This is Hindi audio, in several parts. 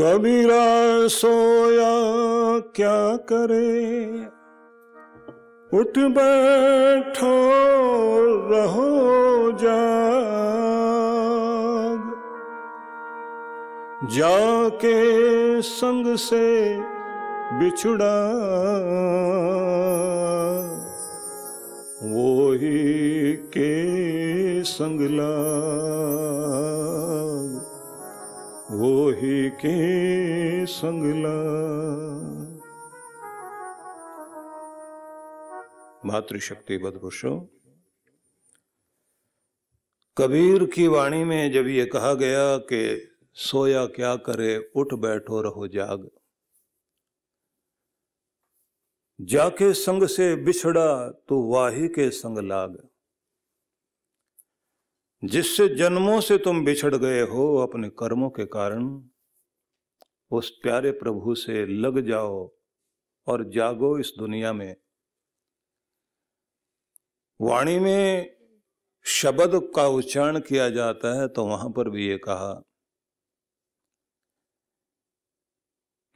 कबीरा सोया क्या करे उठ बैठो रहो जाग जाके संग से बिछुड़ा वो ही के संगला वो ही के संगला मातृशक्ति पुरुषो कबीर की वाणी में जब ये कहा गया कि सोया क्या करे उठ बैठो रहो जाग जाके संग से बिछड़ा तो वाही के संग लाग जिससे जन्मों से तुम बिछड़ गए हो अपने कर्मों के कारण उस प्यारे प्रभु से लग जाओ और जागो इस दुनिया में वाणी में शब्द का उच्चारण किया जाता है तो वहां पर भी ये कहा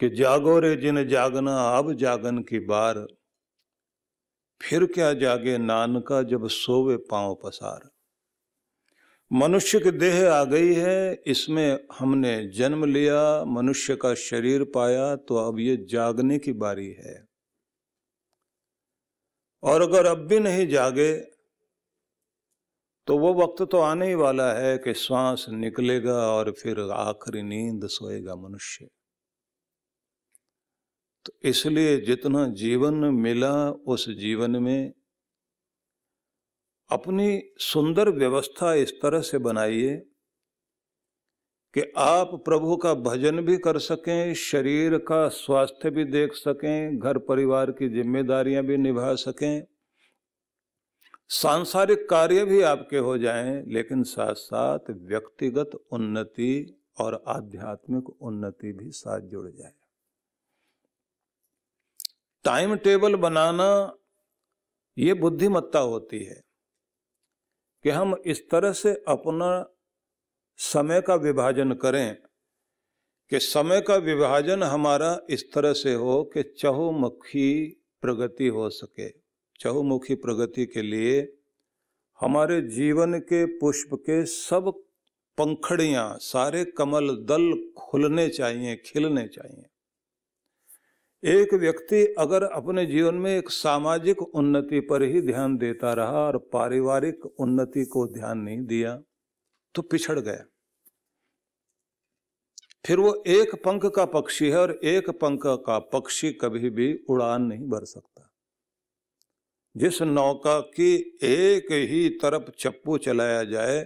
कि जागो रे जिन जागना अब जागन की बार फिर क्या जागे नानका जब सोवे पांव पसार मनुष्य की देह आ गई है इसमें हमने जन्म लिया मनुष्य का शरीर पाया तो अब ये जागने की बारी है और अगर अब भी नहीं जागे तो वो वक्त तो आने ही वाला है कि श्वास निकलेगा और फिर आखिरी नींद सोएगा मनुष्य तो इसलिए जितना जीवन मिला उस जीवन में अपनी सुंदर व्यवस्था इस तरह से बनाइए कि आप प्रभु का भजन भी कर सकें शरीर का स्वास्थ्य भी देख सकें घर परिवार की जिम्मेदारियां भी निभा सकें सांसारिक कार्य भी आपके हो जाएं, लेकिन साथ साथ व्यक्तिगत उन्नति और आध्यात्मिक उन्नति भी साथ जुड़ जाए टाइम टेबल बनाना ये बुद्धिमत्ता होती है कि हम इस तरह से अपना समय का विभाजन करें कि समय का विभाजन हमारा इस तरह से हो कि चहुमुखी प्रगति हो सके चहुमुखी प्रगति के लिए हमारे जीवन के पुष्प के सब पंखड़ियाँ सारे कमल दल खुलने चाहिए खिलने चाहिए एक व्यक्ति अगर अपने जीवन में एक सामाजिक उन्नति पर ही ध्यान देता रहा और पारिवारिक उन्नति को ध्यान नहीं दिया तो पिछड़ गया फिर वो एक पंख का पक्षी है और एक पंख का पक्षी कभी भी उड़ान नहीं भर सकता जिस नौका की एक ही तरफ चप्पू चलाया जाए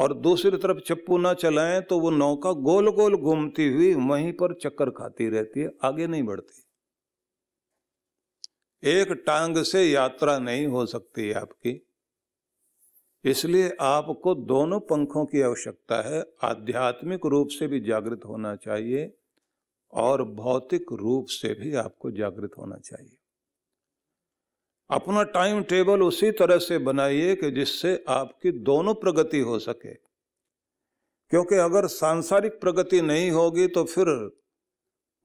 और दूसरी तरफ चप्पू ना चलाएं तो वो नौका गोल गोल घूमती हुई वहीं पर चक्कर खाती रहती है आगे नहीं बढ़ती एक टांग से यात्रा नहीं हो सकती आपकी इसलिए आपको दोनों पंखों की आवश्यकता है आध्यात्मिक रूप से भी जागृत होना चाहिए और भौतिक रूप से भी आपको जागृत होना चाहिए अपना टाइम टेबल उसी तरह से बनाइए कि जिससे आपकी दोनों प्रगति हो सके क्योंकि अगर सांसारिक प्रगति नहीं होगी तो फिर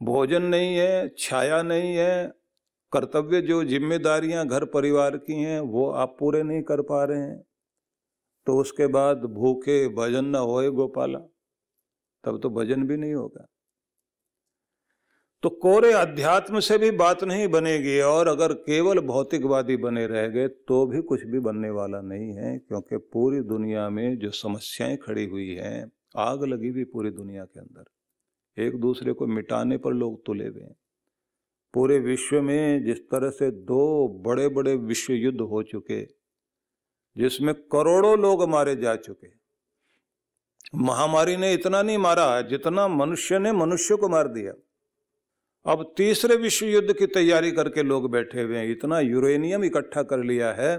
भोजन नहीं है छाया नहीं है कर्तव्य जो जिम्मेदारियां घर परिवार की हैं वो आप पूरे नहीं कर पा रहे हैं तो उसके बाद भूखे भजन न होए गोपाला तब तो भजन भी नहीं होगा तो कोरे अध्यात्म से भी बात नहीं बनेगी और अगर केवल भौतिकवादी बने रह गए तो भी कुछ भी बनने वाला नहीं है क्योंकि पूरी दुनिया में जो समस्याएं खड़ी हुई हैं आग लगी हुई पूरी दुनिया के अंदर एक दूसरे को मिटाने पर लोग तुले हुए हैं पूरे विश्व में जिस तरह से दो बड़े बड़े विश्व युद्ध हो चुके जिसमें करोड़ों लोग मारे जा चुके महामारी ने इतना नहीं मारा जितना मनुष्य ने मनुष्य को मार दिया अब तीसरे विश्व युद्ध की तैयारी करके लोग बैठे हुए हैं इतना यूरेनियम इकट्ठा कर लिया है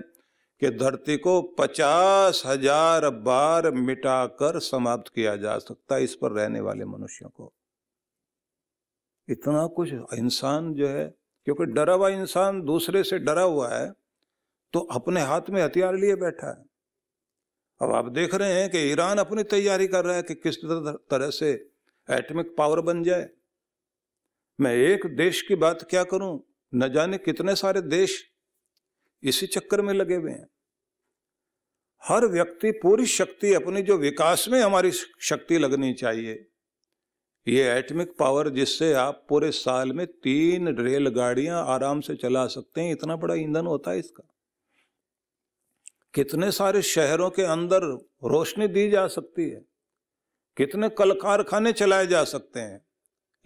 कि धरती को पचास हजार बार मिटाकर समाप्त किया जा सकता है इस पर रहने वाले मनुष्यों को इतना कुछ इंसान जो है क्योंकि डरा हुआ इंसान दूसरे से डरा हुआ है तो अपने हाथ में हथियार लिए बैठा है अब आप देख रहे हैं कि ईरान अपनी तैयारी कर रहा है कि किस तरह से एटमिक पावर बन जाए मैं एक देश की बात क्या करूं न जाने कितने सारे देश इसी चक्कर में लगे हुए हैं हर व्यक्ति पूरी शक्ति अपनी जो विकास में हमारी शक्ति लगनी चाहिए ये एटमिक पावर जिससे आप पूरे साल में तीन रेलगाड़ियां आराम से चला सकते हैं इतना बड़ा ईंधन होता है इसका कितने सारे शहरों के अंदर रोशनी दी जा सकती है कितने कल कारखाने चलाए जा सकते हैं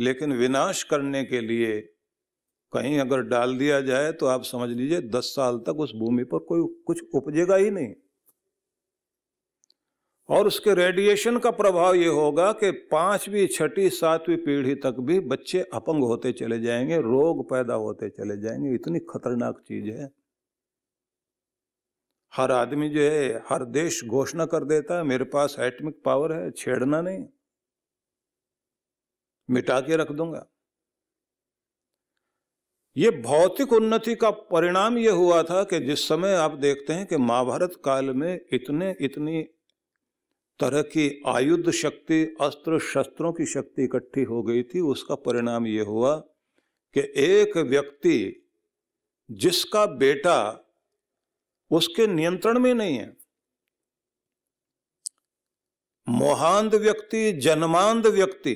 लेकिन विनाश करने के लिए कहीं अगर डाल दिया जाए तो आप समझ लीजिए दस साल तक उस भूमि पर कोई कुछ उपजेगा ही नहीं और उसके रेडिएशन का प्रभाव ये होगा कि पांचवी छठी सातवीं पीढ़ी तक भी बच्चे अपंग होते चले जाएंगे रोग पैदा होते चले जाएंगे इतनी खतरनाक चीज है हर आदमी जो है हर देश घोषणा कर देता है मेरे पास एटमिक पावर है छेड़ना नहीं मिटा के रख दूंगा ये भौतिक उन्नति का परिणाम यह हुआ था कि जिस समय आप देखते हैं कि महाभारत काल में इतने इतनी तरह की आयुध शक्ति अस्त्र शस्त्रों की शक्ति इकट्ठी हो गई थी उसका परिणाम यह हुआ कि एक व्यक्ति जिसका बेटा उसके नियंत्रण में नहीं है मोहांध व्यक्ति जन्मांध व्यक्ति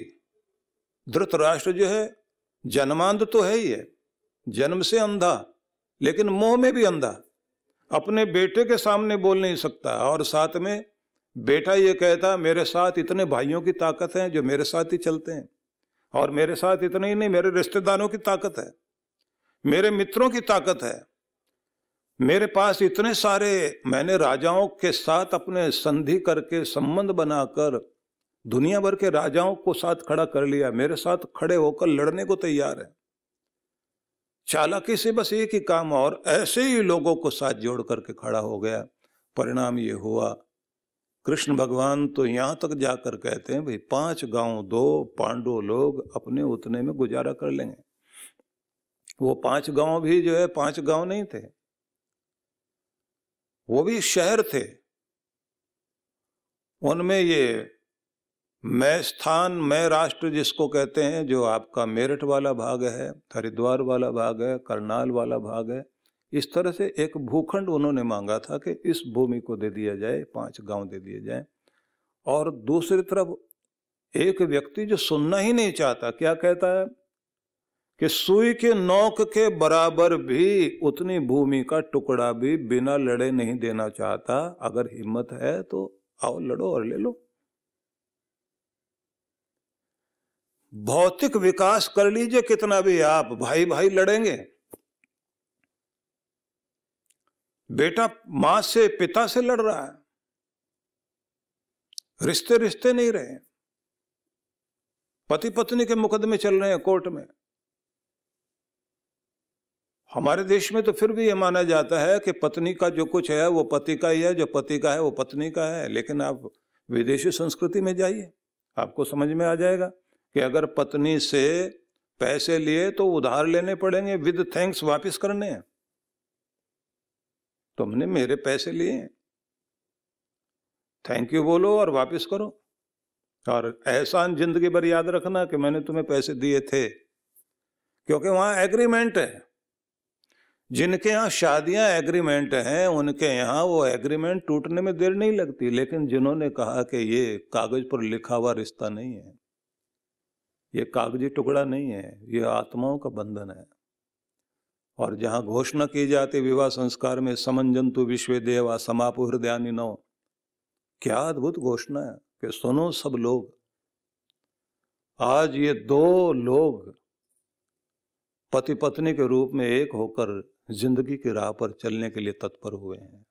धृतराष्ट्र जो है जन्मांध तो है ही है जन्म से अंधा लेकिन मोह में भी अंधा अपने बेटे के सामने बोल नहीं सकता और साथ में बेटा ये कहता मेरे साथ इतने भाइयों की ताकत है जो मेरे साथ ही चलते हैं और मेरे साथ इतने ही नहीं मेरे रिश्तेदारों की ताकत है मेरे मित्रों की ताकत है मेरे पास इतने सारे मैंने राजाओं के साथ अपने संधि करके संबंध बनाकर दुनिया भर के राजाओं को साथ खड़ा कर लिया मेरे साथ खड़े होकर लड़ने को तैयार है चालाकी से बस एक ही काम और ऐसे ही लोगों को साथ जोड़ करके खड़ा हो गया परिणाम ये हुआ कृष्ण भगवान तो यहां तक जाकर कहते हैं भाई पांच गांव दो पांडव लोग अपने उतने में गुजारा कर लेंगे वो पांच गांव भी जो है पांच गांव नहीं थे वो भी शहर थे उनमें ये मैं स्थान मैं राष्ट्र जिसको कहते हैं जो आपका मेरठ वाला भाग है हरिद्वार वाला भाग है करनाल वाला भाग है इस तरह से एक भूखंड उन्होंने मांगा था कि इस भूमि को दे दिया जाए पांच गांव दे दिए जाए और दूसरी तरफ एक व्यक्ति जो सुनना ही नहीं चाहता क्या कहता है कि सुई के नोक के बराबर भी उतनी भूमि का टुकड़ा भी बिना लड़े नहीं देना चाहता अगर हिम्मत है तो आओ लड़ो और ले लो भौतिक विकास कर लीजिए कितना भी आप भाई भाई लड़ेंगे बेटा मां से पिता से लड़ रहा है रिश्ते रिश्ते नहीं रहे पति पत्नी के मुकदमे चल रहे हैं कोर्ट में हमारे देश में तो फिर भी यह माना जाता है कि पत्नी का जो कुछ है वो पति का ही है जो पति का है वो पत्नी का है लेकिन आप विदेशी संस्कृति में जाइए आपको समझ में आ जाएगा कि अगर पत्नी से पैसे लिए तो उधार लेने पड़ेंगे विद थैंक्स वापस करने तुमने मेरे पैसे लिए थैंक यू बोलो और वापस करो और एहसान जिंदगी भर याद रखना कि मैंने तुम्हें पैसे दिए थे क्योंकि वहां एग्रीमेंट है जिनके यहाँ शादियां एग्रीमेंट हैं उनके यहाँ वो एग्रीमेंट टूटने में देर नहीं लगती लेकिन जिन्होंने कहा कि ये कागज पर लिखा हुआ रिश्ता नहीं है ये कागजी टुकड़ा नहीं है ये आत्माओं का बंधन है और जहाँ घोषणा की जाती विवाह संस्कार में समन जंतु विश्व देवा समाप हृदय नौ क्या अद्भुत घोषणा है कि सुनो सब लोग आज ये दो लोग पति पत्नी के रूप में एक होकर जिंदगी की राह पर चलने के लिए तत्पर हुए हैं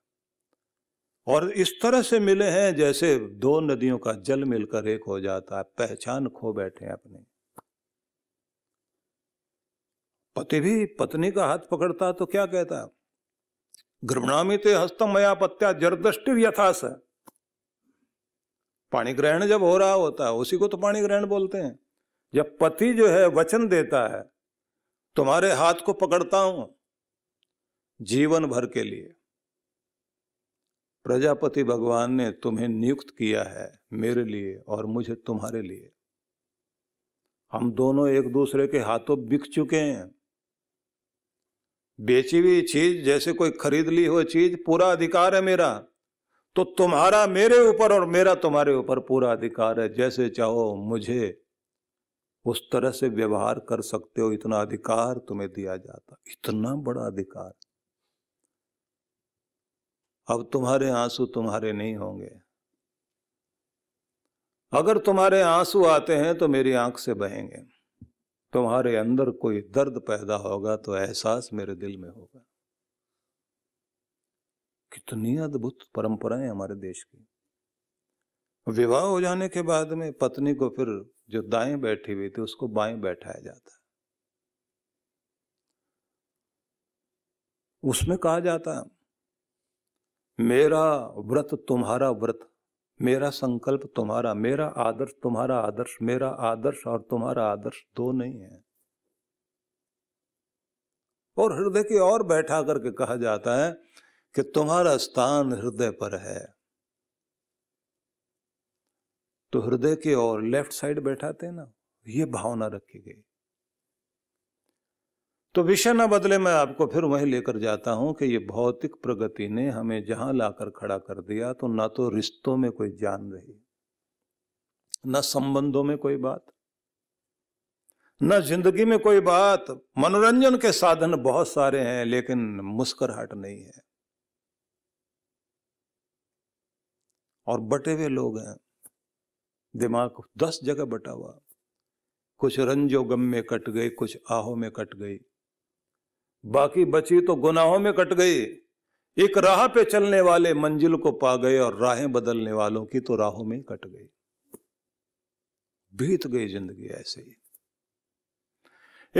और इस तरह से मिले हैं जैसे दो नदियों का जल मिलकर एक हो जाता है पहचान खो बैठे हैं अपनी पति भी पत्नी का हाथ पकड़ता तो क्या कहता घृणामी ते हस्त मया पत्या जरदृष्टि यथास पाणी ग्रहण जब हो रहा होता है उसी को तो पाणी ग्रहण बोलते हैं जब पति जो है वचन देता है तुम्हारे हाथ को पकड़ता हूं जीवन भर के लिए प्रजापति भगवान ने तुम्हें नियुक्त किया है मेरे लिए और मुझे तुम्हारे लिए हम दोनों एक दूसरे के हाथों बिक चुके हैं बेची हुई चीज जैसे कोई खरीद ली हो चीज पूरा अधिकार है मेरा तो तुम्हारा मेरे ऊपर और मेरा तुम्हारे ऊपर पूरा अधिकार है जैसे चाहो मुझे उस तरह से व्यवहार कर सकते हो इतना अधिकार तुम्हें दिया जाता इतना बड़ा अधिकार अब तुम्हारे आंसू तुम्हारे नहीं होंगे अगर तुम्हारे आंसू आते हैं तो मेरी आंख से बहेंगे तुम्हारे अंदर कोई दर्द पैदा होगा तो एहसास मेरे दिल में होगा कितनी अद्भुत परंपराएं हमारे देश की विवाह हो जाने के बाद में पत्नी को फिर जो दाएं बैठी हुई थी उसको बाएं बैठाया जाता है उसमें कहा जाता है मेरा व्रत तुम्हारा व्रत मेरा संकल्प तुम्हारा मेरा आदर्श तुम्हारा आदर्श मेरा आदर्श और तुम्हारा आदर्श दो नहीं है और हृदय की ओर बैठा करके कहा जाता है कि तुम्हारा स्थान हृदय पर है तो हृदय की ओर लेफ्ट साइड बैठाते ना ये भावना रखी गई तो विषय न बदले मैं आपको फिर वहीं लेकर जाता हूं कि ये भौतिक प्रगति ने हमें जहां लाकर खड़ा कर दिया तो ना तो रिश्तों में कोई जान रही न संबंधों में कोई बात न जिंदगी में कोई बात मनोरंजन के साधन बहुत सारे हैं लेकिन मुस्कराहट नहीं है और बटे हुए लोग हैं दिमाग दस जगह बटा हुआ कुछ रंजो गम में कट गई कुछ आहो में कट गई बाकी बची तो गुनाहों में कट गई एक राह पे चलने वाले मंजिल को पा गए और राहें बदलने वालों की तो राहों में कट गई बीत गई जिंदगी ऐसे ही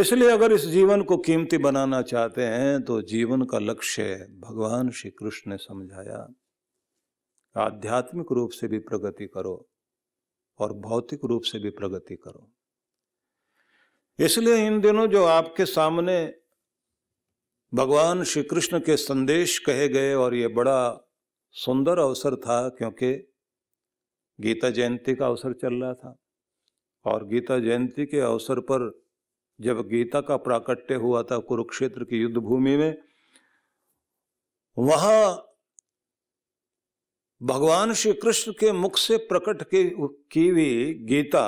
इसलिए अगर इस जीवन को कीमती बनाना चाहते हैं तो जीवन का लक्ष्य भगवान श्री कृष्ण ने समझाया आध्यात्मिक रूप से भी प्रगति करो और भौतिक रूप से भी प्रगति करो इसलिए इन दिनों जो आपके सामने भगवान श्री कृष्ण के संदेश कहे गए और ये बड़ा सुंदर अवसर था क्योंकि गीता जयंती का अवसर चल रहा था और गीता जयंती के अवसर पर जब गीता का प्राकट्य हुआ था कुरुक्षेत्र की युद्ध भूमि में वहां भगवान श्री कृष्ण के मुख से प्रकट की हुई गीता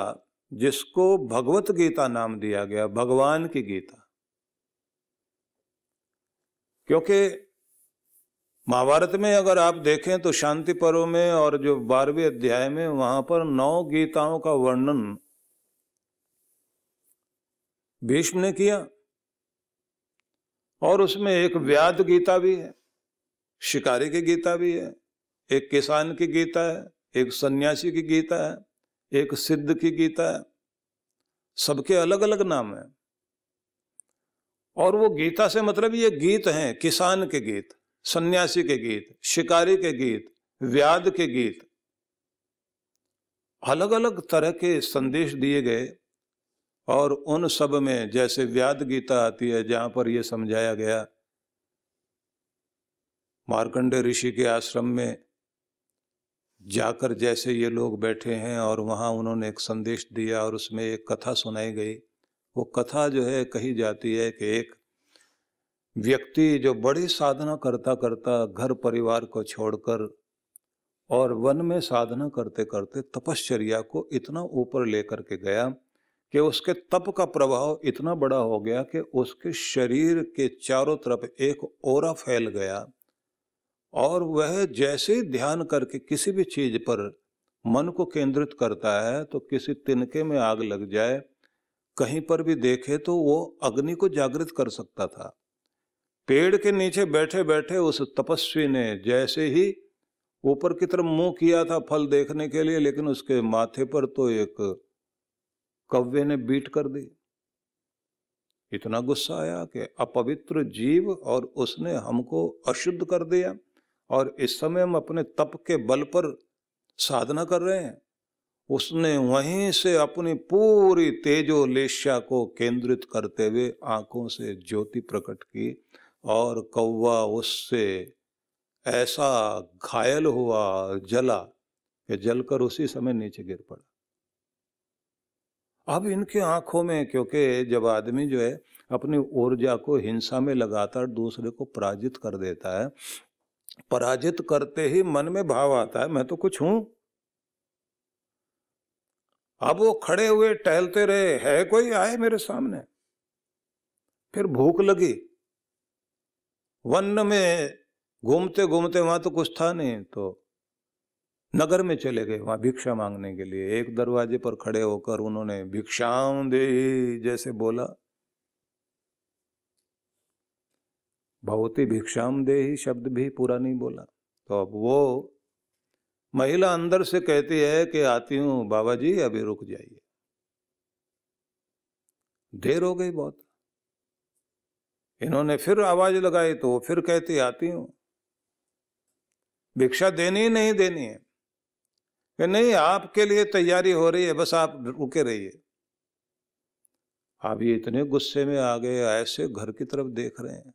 जिसको भगवत गीता नाम दिया गया भगवान की गीता क्योंकि महाभारत में अगर आप देखें तो शांति पर्व में और जो बारहवें अध्याय में वहां पर नौ गीताओं का वर्णन भीष्म ने किया और उसमें एक व्याध गीता भी है शिकारी की गीता भी है एक किसान की गीता है एक सन्यासी की गीता है एक सिद्ध की गीता है सबके अलग अलग नाम है और वो गीता से मतलब ये गीत हैं किसान के गीत सन्यासी के गीत शिकारी के गीत व्याद के गीत अलग अलग तरह के संदेश दिए गए और उन सब में जैसे व्याद गीता आती है जहां पर यह समझाया गया मार्कंडे ऋषि के आश्रम में जाकर जैसे ये लोग बैठे हैं और वहाँ उन्होंने एक संदेश दिया और उसमें एक कथा सुनाई गई वो कथा जो है कही जाती है कि एक व्यक्ति जो बड़ी साधना करता करता घर परिवार को छोड़कर और वन में साधना करते करते तपश्चर्या को इतना ऊपर लेकर के गया कि उसके तप का प्रभाव इतना बड़ा हो गया कि उसके शरीर के चारों तरफ एक ओरा फैल गया और वह जैसे ही ध्यान करके किसी भी चीज पर मन को केंद्रित करता है तो किसी तिनके में आग लग जाए कहीं पर भी देखे तो वो अग्नि को जागृत कर सकता था पेड़ के नीचे बैठे बैठे उस तपस्वी ने जैसे ही ऊपर की तरफ मुंह किया था फल देखने के लिए लेकिन उसके माथे पर तो एक कव्य ने बीट कर दी इतना गुस्सा आया कि अपवित्र जीव और उसने हमको अशुद्ध कर दिया और इस समय हम अपने तप के बल पर साधना कर रहे हैं उसने वहीं से अपनी पूरी तेजो लेशा को केंद्रित करते हुए आंखों से ज्योति प्रकट की और कौवा उससे ऐसा घायल हुआ जला कि जलकर उसी समय नीचे गिर पड़ा अब इनके आंखों में क्योंकि जब आदमी जो है अपनी ऊर्जा को हिंसा में लगातार दूसरे को पराजित कर देता है पराजित करते ही मन में भाव आता है मैं तो कुछ हूं अब वो खड़े हुए टहलते रहे है कोई आए मेरे सामने फिर भूख लगी वन में घूमते घूमते वहां तो कुछ था नहीं तो नगर में चले गए वहां भिक्षा मांगने के लिए एक दरवाजे पर खड़े होकर उन्होंने भिक्षाओं दे जैसे बोला भगवती भिक्षाम दे ही शब्द भी पूरा नहीं बोला तो अब वो महिला अंदर से कहती है कि आती हूं बाबा जी अभी रुक जाइए देर हो गई बहुत इन्होंने फिर आवाज लगाई तो वो फिर कहती आती हूं भिक्षा देनी नहीं देनी है कि नहीं आपके लिए तैयारी हो रही है बस आप रुके रहिए आप ये इतने गुस्से में आ गए ऐसे घर की तरफ देख रहे हैं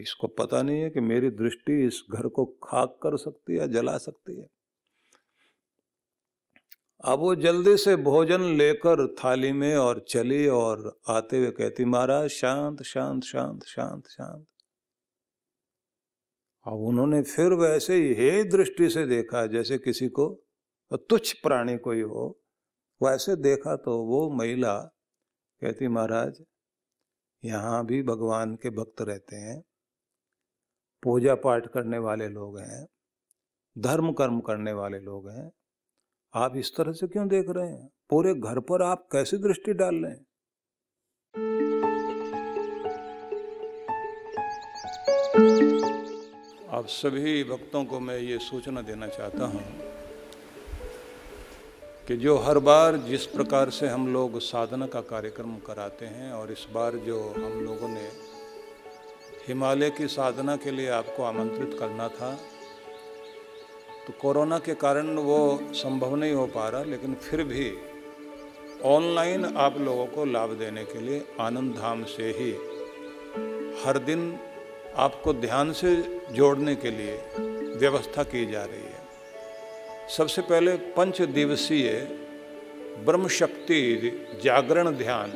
इसको पता नहीं है कि मेरी दृष्टि इस घर को खाक कर सकती है जला सकती है अब वो जल्दी से भोजन लेकर थाली में और चली और आते हुए कहती महाराज शांत शांत शांत शांत शांत अब उन्होंने फिर वैसे ही दृष्टि से देखा जैसे किसी को तुच्छ प्राणी कोई हो वैसे देखा तो वो महिला कहती महाराज यहाँ भी भगवान के भक्त रहते हैं पूजा पाठ करने वाले लोग हैं धर्म कर्म करने वाले लोग हैं आप इस तरह से क्यों देख रहे हैं पूरे घर पर आप कैसे दृष्टि डाल रहे हैं आप सभी भक्तों को मैं ये सूचना देना चाहता हूँ कि जो हर बार जिस प्रकार से हम लोग साधना का कार्यक्रम कराते हैं और इस बार जो हम लोगों ने हिमालय की साधना के लिए आपको आमंत्रित करना था तो कोरोना के कारण वो संभव नहीं हो पा रहा लेकिन फिर भी ऑनलाइन आप लोगों को लाभ देने के लिए आनंद धाम से ही हर दिन आपको ध्यान से जोड़ने के लिए व्यवस्था की जा रही है सबसे पहले पंच दिवसीय ब्रह्म शक्ति जागरण ध्यान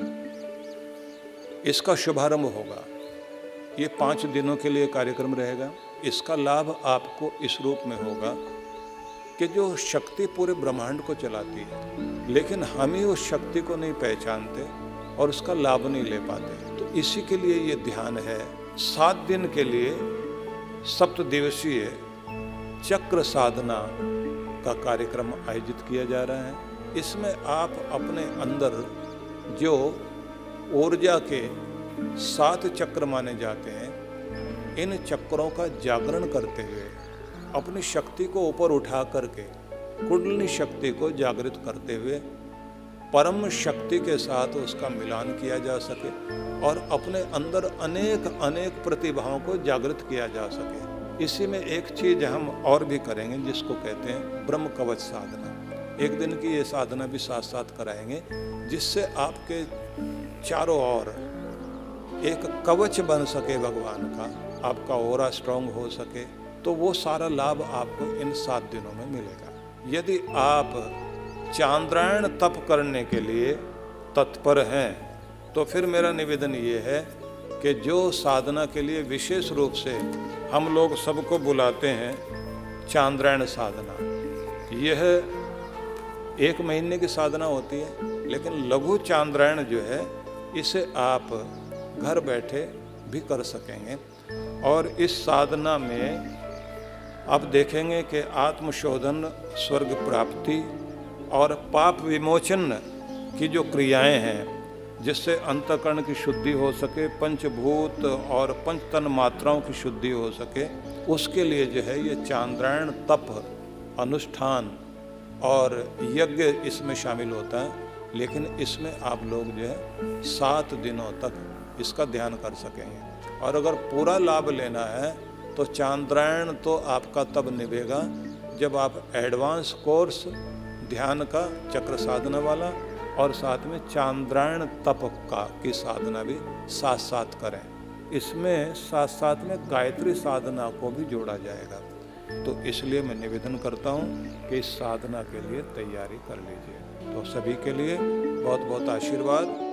इसका शुभारंभ होगा ये पाँच दिनों के लिए कार्यक्रम रहेगा इसका लाभ आपको इस रूप में होगा कि जो शक्ति पूरे ब्रह्मांड को चलाती है लेकिन हम ही उस शक्ति को नहीं पहचानते और उसका लाभ नहीं ले पाते तो इसी के लिए ये ध्यान है सात दिन के लिए सप्त दिवसीय चक्र साधना का कार्यक्रम आयोजित किया जा रहा है इसमें आप अपने अंदर जो ऊर्जा के सात चक्र माने जाते हैं इन चक्रों का जागरण करते हुए अपनी शक्ति को ऊपर उठा करके कुंडली शक्ति को जागृत करते हुए परम शक्ति के साथ उसका मिलान किया जा सके और अपने अंदर अनेक अनेक प्रतिभाओं को जागृत किया जा सके इसी में एक चीज हम और भी करेंगे जिसको कहते हैं ब्रह्म कवच साधना एक दिन की ये साधना भी साथ साथ कराएंगे जिससे आपके चारों ओर एक कवच बन सके भगवान का आपका और स्ट्रांग हो सके तो वो सारा लाभ आपको इन सात दिनों में मिलेगा यदि आप चांद्रायण तप करने के लिए तत्पर हैं तो फिर मेरा निवेदन ये है कि जो साधना के लिए विशेष रूप से हम लोग सबको बुलाते हैं चांद्रायण साधना यह एक महीने की साधना होती है लेकिन लघु चांद्रायण जो है इसे आप घर बैठे भी कर सकेंगे और इस साधना में आप देखेंगे कि आत्मशोधन स्वर्ग प्राप्ति और पाप विमोचन की जो क्रियाएं हैं जिससे अंतकरण की शुद्धि हो सके पंचभूत और पंच तन मात्राओं की शुद्धि हो सके उसके लिए जो है ये चांद्रायण तप अनुष्ठान और यज्ञ इसमें शामिल होता है लेकिन इसमें आप लोग जो है सात दिनों तक इसका ध्यान कर सकेंगे और अगर पूरा लाभ लेना है तो चांद्रायण तो आपका तब निभेगा जब आप एडवांस कोर्स ध्यान का चक्र साधना वाला और साथ में चांद्रायण तप का की साधना भी साथ साथ करें इसमें साथ साथ में गायत्री साधना को भी जोड़ा जाएगा तो इसलिए मैं निवेदन करता हूँ कि इस साधना के लिए तैयारी कर लीजिए तो सभी के लिए बहुत बहुत आशीर्वाद